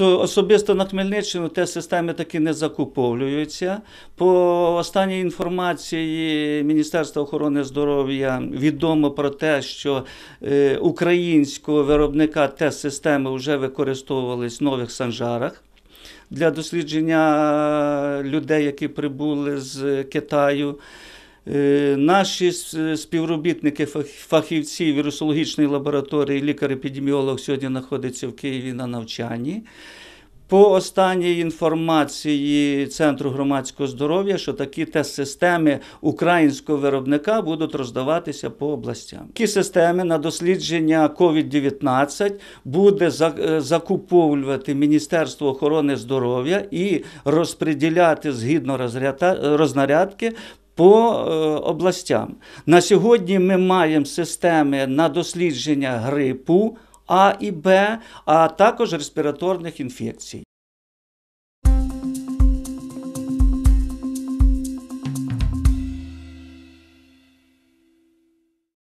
Особисто на Хмельниччину те системи таки не закуповуються. По останній інформації Міністерства охорони здоров'я відомо про те, що е, українського виробника тест системи вже використовувались в нових санжарах. Для дослідження людей, які прибули з Китаю, Е, наші співробітники, фахівці вірусологічної лабораторії, лікар-епідеміолог сьогодні знаходиться в Києві на навчанні. По останній інформації Центру громадського здоров'я, що такі тест-системи українського виробника будуть роздаватися по областям. Такі системи на дослідження COVID-19 буде е, закуповувати Міністерство охорони здоров'я і розподіляти згідно е, рознарядки по е, областям. На сьогодні ми маємо системи на дослідження грипу. А і Б, а також респіраторних інфекцій.